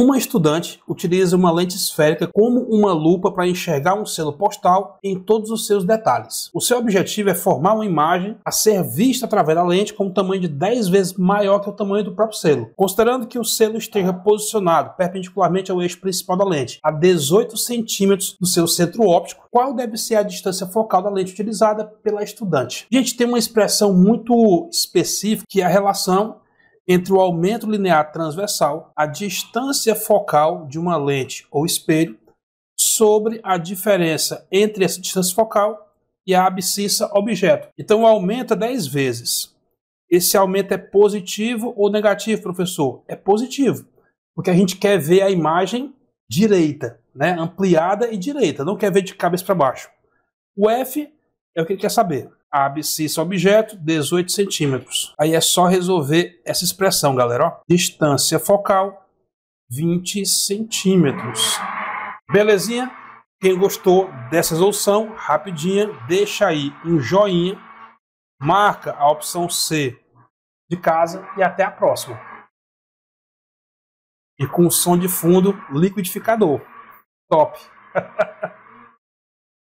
Uma estudante utiliza uma lente esférica como uma lupa para enxergar um selo postal em todos os seus detalhes. O seu objetivo é formar uma imagem a ser vista através da lente com um tamanho de 10 vezes maior que o tamanho do próprio selo, considerando que o selo esteja posicionado perpendicularmente ao eixo principal da lente, a 18 centímetros do seu centro óptico, qual deve ser a distância focal da lente utilizada pela estudante. Gente, tem uma expressão muito específica que é a relação entre o aumento linear transversal, a distância focal de uma lente ou espelho, sobre a diferença entre essa distância focal e a abscissa objeto. Então, o aumento é 10 vezes. Esse aumento é positivo ou negativo, professor? É positivo, porque a gente quer ver a imagem direita, né? ampliada e direita, não quer ver de cabeça para baixo. O F é o que ele quer saber. A abscissa objeto, 18 centímetros. Aí é só resolver essa expressão, galera. Ó. Distância focal, 20 centímetros. Belezinha? Quem gostou dessa resolução, rapidinha, deixa aí um joinha, marca a opção C de casa e até a próxima. E com som de fundo, liquidificador. Top!